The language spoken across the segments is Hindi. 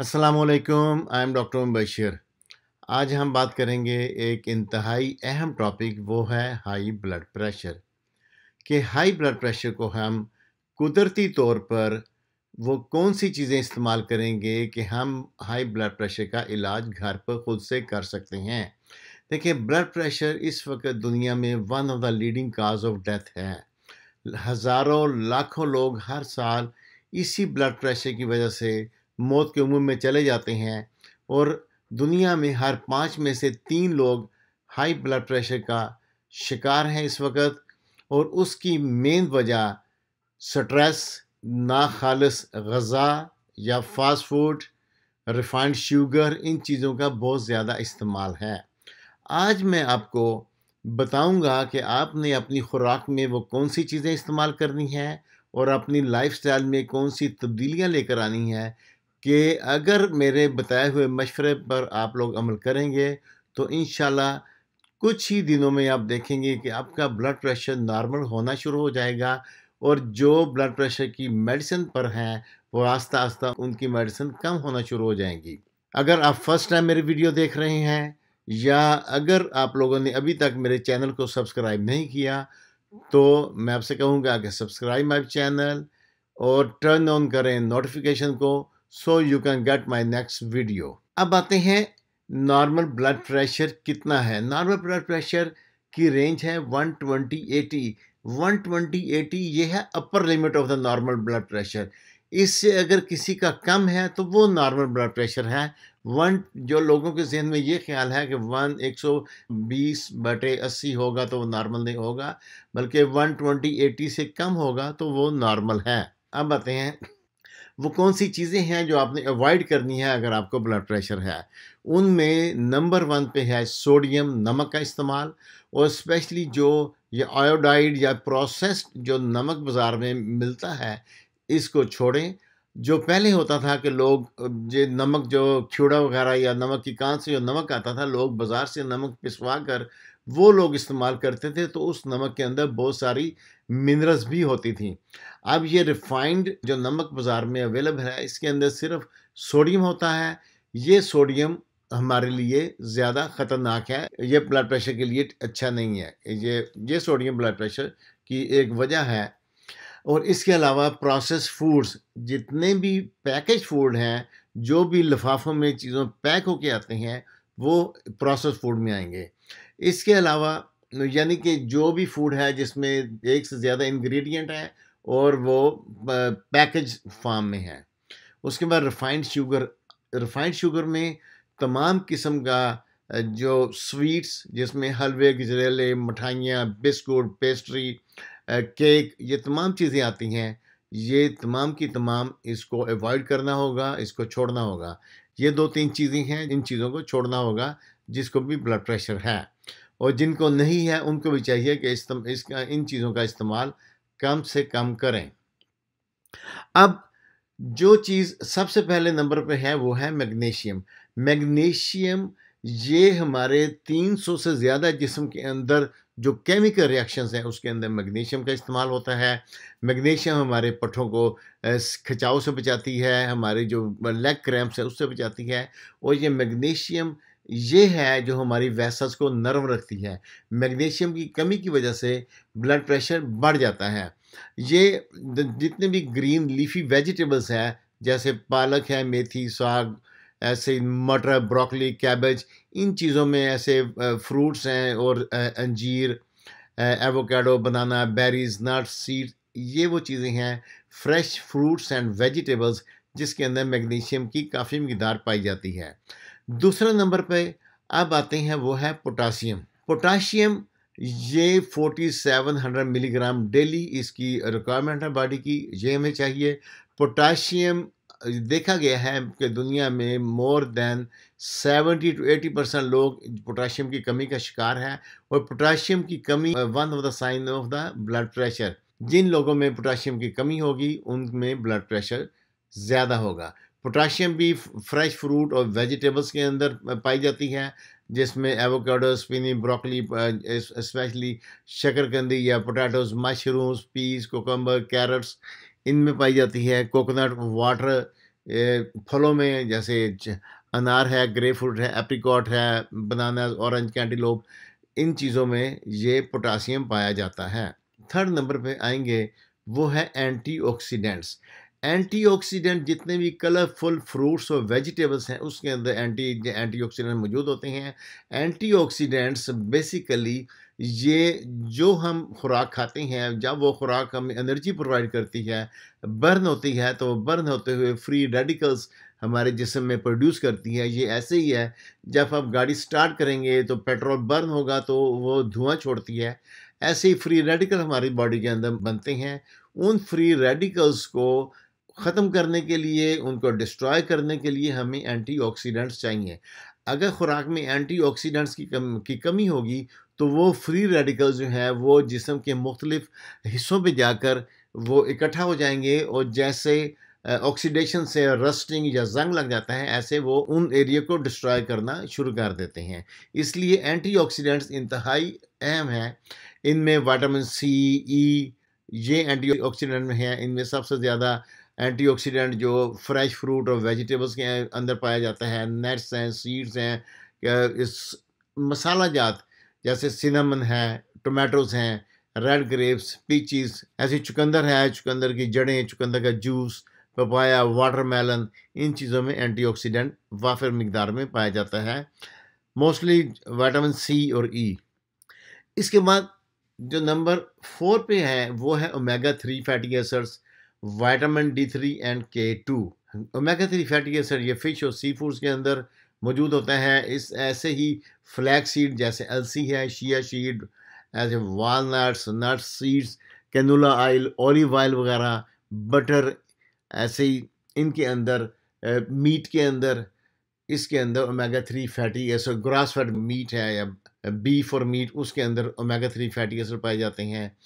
असलकुम आई एम डॉक्टर बशीर आज हम बात करेंगे एक इंतहाई अहम टॉपिक वो है हाई ब्लड प्रेशर कि हाई ब्लड प्रेशर को हम कुदरती तौर पर वो कौन सी चीज़ें इस्तेमाल करेंगे कि हम हाई ब्लड प्रेशर का इलाज घर पर ख़ुद से कर सकते हैं देखिए ब्लड प्रेशर इस वक्त दुनिया में one of the leading cause of death है हज़ारों लाखों लोग हर साल इसी ब्लड प्रेशर की वजह से मौत के उम्र में चले जाते हैं और दुनिया में हर पाँच में से तीन लोग हाई ब्लड प्रेशर का शिकार हैं इस वक्त और उसकी मेन वजह स्ट्रेस नाखालस गज़ा या फास्ट फूड रिफाइंड शुगर इन चीज़ों का बहुत ज़्यादा इस्तेमाल है आज मैं आपको बताऊंगा कि आपने अपनी खुराक में वो कौन सी चीज़ें इस्तेमाल करनी है और अपनी लाइफस्टाइल में कौन सी तब्दीलियां लेकर आनी है कि अगर मेरे बताए हुए मशवरे पर आप लोग अमल करेंगे तो इन कुछ ही दिनों में आप देखेंगे कि आपका ब्लड प्रेशर नॉर्मल होना शुरू हो जाएगा और जो ब्लड प्रेशर की मेडिसिन पर हैं वो आस्ता आस्ता उनकी मेडिसिन कम होना शुरू हो जाएंगी अगर आप फर्स्ट टाइम मेरी वीडियो देख रहे हैं या अगर आप लोगों ने अभी तक मेरे चैनल को सब्सक्राइब नहीं किया तो मैं आपसे कहूँगा कि सब्सक्राइब माई चैनल और टर्न ऑन करें नोटिफिकेशन को so you can get my next video अब आते हैं नॉर्मल ब्लड प्रेशर कितना है नॉर्मल ब्लड प्रेशर की रेंज है 120 वन ट्वेंटी एटी ये है upper limit of the normal blood pressure इससे अगर किसी का कम है तो वो नॉर्मल ब्लड प्रेशर है वन जो लोगों के जहन में ये ख्याल है कि वन एक सौ बीस बटे अस्सी होगा तो वो नॉर्मल नहीं होगा बल्कि वन ट्वेंटी एटी से कम होगा तो वो नॉर्मल है अब आते हैं वो कौन सी चीज़ें हैं जो आपने अवॉइड करनी है अगर आपको ब्लड प्रेशर है उनमें नंबर वन पे है सोडियम नमक का इस्तेमाल और स्पेशली जो ये आयोडाइड या प्रोसेस्ड जो नमक बाज़ार में मिलता है इसको छोड़ें जो पहले होता था कि लोग ये नमक जो खिड़ा वगैरह या नमक की कान से जो नमक आता था लोग बाज़ार से नमक पिसवा कर वो लोग इस्तेमाल करते थे तो उस नमक के अंदर बहुत सारी मिनरल्स भी होती थी अब ये रिफाइंड जो नमक बाज़ार में अवेलेबल है इसके अंदर सिर्फ सोडियम होता है ये सोडियम हमारे लिए ज़्यादा ख़तरनाक है ये ब्लड प्रेशर के लिए अच्छा नहीं है ये ये सोडियम ब्लड प्रेशर की एक वजह है और इसके अलावा प्रोसेस फूड्स जितने भी पैकेज फूड हैं जो भी लिफाफों में चीज़ों पैक होके आते हैं वो प्रोसेस फूड में आएंगे इसके अलावा यानी कि जो भी फूड है जिसमें एक से ज़्यादा इंग्रेडिएंट है और वो पैकेज फार्म में है उसके बाद रिफाइंड शुगर रिफाइंड शुगर में तमाम किस्म का जो स्वीट्स जिसमें हलवे गजरेले मिठाइयाँ बिस्कुट पेस्ट्री केक ये तमाम चीज़ें आती हैं ये तमाम की तमाम इसको अवॉइड करना होगा इसको छोड़ना होगा ये दो तीन चीज़ें हैं इन चीज़ों को छोड़ना होगा जिसको भी ब्लड प्रेशर है और जिनको नहीं है उनको भी चाहिए कि इस्तम, इसका इन चीज़ों का इस्तेमाल कम से कम करें अब जो चीज़ सबसे पहले नंबर पे है वो है मैग्नीशियम मैग्नीशियम ये हमारे 300 से ज़्यादा जिसम के अंदर जो केमिकल रिएक्शंस हैं उसके अंदर मैग्नीशियम का इस्तेमाल होता है मैग्नीशियम हमारे पठों को खिंचाव से बचाती है हमारे जो लेग क्रैम्प्स है उससे बचाती है और ये मैग्नीशियम ये है जो हमारी वैसस को नरम रखती है मैग्नीशियम की कमी की वजह से ब्लड प्रेशर बढ़ जाता है ये जितने भी ग्रीन लीफी वेजिटेबल्स हैं जैसे पालक है मेथी साग ऐसे मटर ब्रोकली कैबेज इन चीज़ों में ऐसे फ्रूट्स हैं और अंजीर avocado banana berries nuts seeds ये वो चीज़ें हैं फ्रेश फ्रूट्स एंड वेजिटेबल्स जिसके अंदर मैग्नीशियम की काफ़ी मकदार पाई जाती है दूसरा नंबर पर अब आते हैं वो है पोटाशियम पोटाशियम ये 4700 मिलीग्राम डेली इसकी रिक्वायरमेंट है बॉडी की ये हमें चाहिए पोटाशियम देखा गया है कि दुनिया में मोर देन 70 टू 80 परसेंट लोग पोटाशियम की कमी का शिकार है और पोटाशियम की कमी one of the sign of the blood pressure जिन लोगों में पोटाशियम की कमी होगी उनमें ब्लड प्रेशर ज़्यादा होगा पोटाशियम भी फ्रेश फ्रूट और वेजिटेबल्स के अंदर पाई जाती है जिसमें एवोकाडो स्पिनी ब्रोकली स्पेशली शकरकंदी या potatoes mushrooms peas cucumber carrots इनमें पाई जाती है कोकोनट वाटर फलों में जैसे अनार है ग्रे फ्रूट है एप्रिकॉट है बनाना ऑरेंज कैंटीलोप इन चीज़ों में ये पोटासियम पाया जाता है थर्ड नंबर पे आएंगे वो है एंटीऑक्सीडेंट्स एंटीऑक्सीडेंट जितने भी कलरफुल फ्रूट्स और वेजिटेबल्स हैं उसके अंदर एंटी एंटीऑक्सीडेंट मौजूद होते हैं एंटीऑक्सीडेंट्स बेसिकली ये जो हम खुराक खाते हैं जब वो खुराक हमें एनर्जी प्रोवाइड करती है बर्न होती है तो बर्न होते हुए फ्री रेडिकल्स हमारे जिसम में प्रोड्यूस करती है ये ऐसे ही है जब आप गाड़ी स्टार्ट करेंगे तो पेट्रोल बर्न होगा तो वो धुआं छोड़ती है ऐसे ही फ्री रेडिकल हमारी बॉडी के अंदर बनते हैं उन फ्री रेडिकल्स को ख़त्म करने के लिए उनको डिस्ट्रॉय करने के लिए हमें एंटीऑक्सीडेंट्स चाहिए अगर ख़ुराक में एंटीऑक्सीडेंट्स की कम की कमी होगी तो वो फ्री रेडिकल्स जो हैं वो जिसम के मुख्तलिफ हिस्सों पर जाकर वो इकट्ठा हो जाएंगे और जैसे ऑक्सीडेशन से रस्टिंग या जंग लग जाता है ऐसे वो उन एरिया को डिस्ट्रॉय करना शुरू कर देते हैं इसलिए एंटीऑक्सीडेंट्स इंतहाई अहम हैं इनमें वाइटामिन सी ई ये एंटीऑक्सीडेंट में हैं इनमें सबसे ज़्यादा एंटीऑक्सीडेंट जो फ्रेश फ्रूट और वेजिटेबल्स के अंदर पाया जाता है नट्स हैं सीड्स हैं इस मसाला जात जैसे सिनेमन है टोमेटोज़ हैं रेड ग्रेप्स पीचीज ऐसे चुकंदर है चुकंदर की जड़ें चुकंदर का जूस पपाया वाटरमेलन इन चीज़ों में एंटीऑक्सीडेंट वाफिर मकदार में पाया जाता है मोस्टली वाइटामिन सी और ई e. इसके बाद जो नंबर फोर पे है वो है omega three fatty acids vitamin d three and k two omega three fatty acid ये फिश और सी फूड्स के अंदर मौजूद होता है इस ऐसे ही फ्लैक सीड जैसे अलसी है शिया सीड ऐसे walnuts nuts seeds canola oil olive oil वगैरह बटर ऐसे ही इनके अंदर ए, मीट के अंदर इसके अंदर omega three fatty acid grass fed meat है या बीफ और मीट उसके अंदर ओमेगा थ्री फैटी एसिड पाए जाते हैं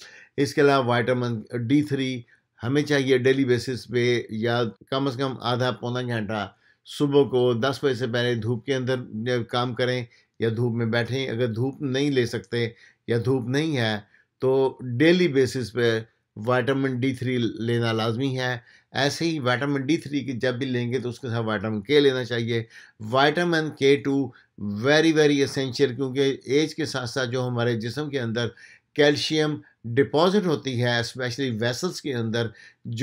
इसके अलावा वाइटामिन डी थ्री हमें चाहिए डेली बेसिस पे या कम से कम आधा पौना घंटा सुबह को दस बजे से पहले धूप के अंदर काम करें या धूप में बैठें अगर धूप नहीं ले सकते या धूप नहीं है तो डेली बेसिस पे वाइटामिन डी थ्री लेना लाजमी है ऐसे ही वाइटामिन डी थ्री की जब भी लेंगे तो उसके साथ वाइटामिन के लेना चाहिए vitamin k two very very essential क्योंकि एज के साथ साथ जो हमारे जिसम के अंदर कैल्शियम डिपॉजिट होती है स्पेशली वेसल्स के अंदर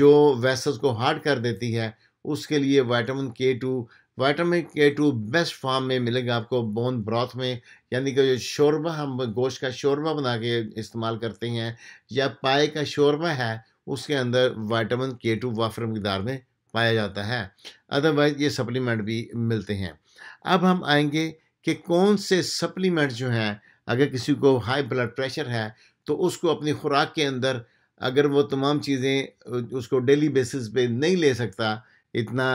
जो वेसल्स को हार्ड कर देती है उसके लिए vitamin k two vitamin k two best form में मिलेगा आपको बोन ब्रॉथ में यानी कि जो शोरबा हम गोश्त का शोरबा बना के इस्तेमाल करते हैं या पाए का शोरबा है उसके अंदर वाइटामिन के टू वाफर मकदार में पाया जाता है अदरवाइज ये सप्लीमेंट भी मिलते हैं अब हम आएंगे कि कौन से सप्लीमेंट जो हैं अगर किसी को हाई ब्लड प्रेशर है तो उसको अपनी खुराक के अंदर अगर वो तमाम चीज़ें उसको डेली बेसिस पे नहीं ले सकता इतना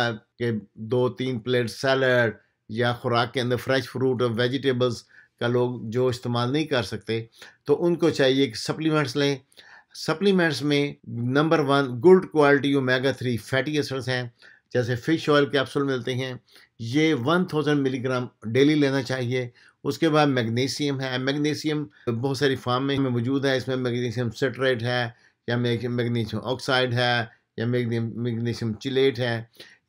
कि दो तीन प्लेट सैलड या खुराक के अंदर फ्रेश फ्रूट और वेजिटेबल्स का लोग जो इस्तेमाल नहीं कर सकते तो उनको चाहिए कि सप्लीमेंट्स लें सप्लीमेंट्स में number one good quality omega three fatty acids हैं जैसे फ़िश ऑयल कैप्सूल मिलते हैं ये वन थाउजेंड मिलीग्राम डेली लेना चाहिए उसके बाद मैग्नीशियम है मैग्नीशियम बहुत सारी फार्म में मौजूद है इसमें मैग्नीशियम सेटराइट है या मैग्नीशियम ऑक्साइड है या मैग्नीशियम चिलेट है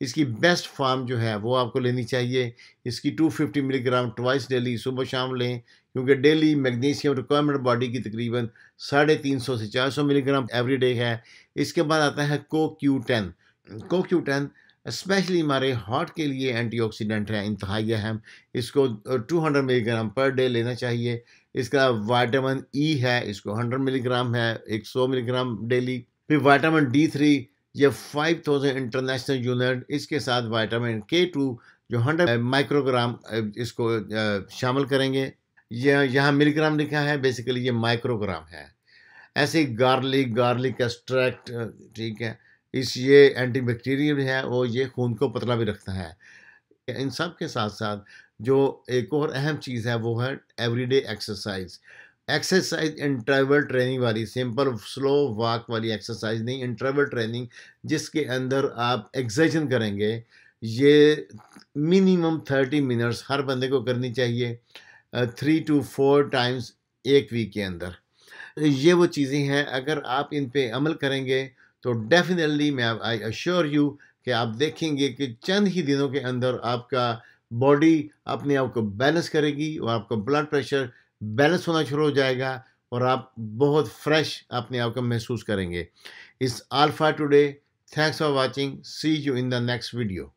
इसकी बेस्ट फार्म जो है वो आपको लेनी चाहिए इसकी 250 मिलीग्राम ट्वाइस डेली सुबह शाम लें क्योंकि डेली मैग्नीशियम रिक्वायरमेंट बॉडी की तकरीबन साढ़े तीन सौ से चार सौ मिलीग्राम एवरी डे है इसके बाद आता है co Q ten co Q ten specially हमारे हार्ट के लिए एंटीऑक्सीडेंट है इंतहाई अहम इसको 200 मिलीग्राम पर डे लेना चाहिए इसका वाइटामिन ई e है इसको 100 मिलीग्राम है 100 मिलीग्राम डेली फिर वाइटामिन डी थ्री ये 5000 इंटरनेशनल यूनिट इसके साथ वाइटामिन के टू जो 100 माइक्रोग्राम इसको शामिल करेंगे यह यहाँ मिलीग्राम लिखा है बेसिकली ये माइक्रोग्राम है ऐसे गार्लिक गार्लिक एक्स्ट्रैक्ट ठीक है इस ये एंटी बैक्टीरियल है और ये खून को पतला भी रखता है इन सब के साथ साथ जो एक और अहम चीज़ है वो है everyday exercise exercise interval training वाली सिंपल स्लो वॉक वाली एक्सरसाइज नहीं इंटरवल ट्रेनिंग जिसके अंदर आप एक्सरसाइजन करेंगे ये मिनिमम थर्टी मिनट्स हर बंदे को करनी चाहिए थ्री टू फोर टाइम्स एक वीक के अंदर ये वो चीज़ें हैं अगर आप इन पर अमल करेंगे तो डेफिनेटली मैं आई अश्योर यू कि आप देखेंगे कि चंद ही दिनों के अंदर आपका बॉडी अपने आप को बैलेंस करेगी और आपका ब्लड प्रेशर बैलेंस होना शुरू हो जाएगा और आप बहुत फ्रेश अपने आप को महसूस करेंगे is all for today thanks for watching see you in the next video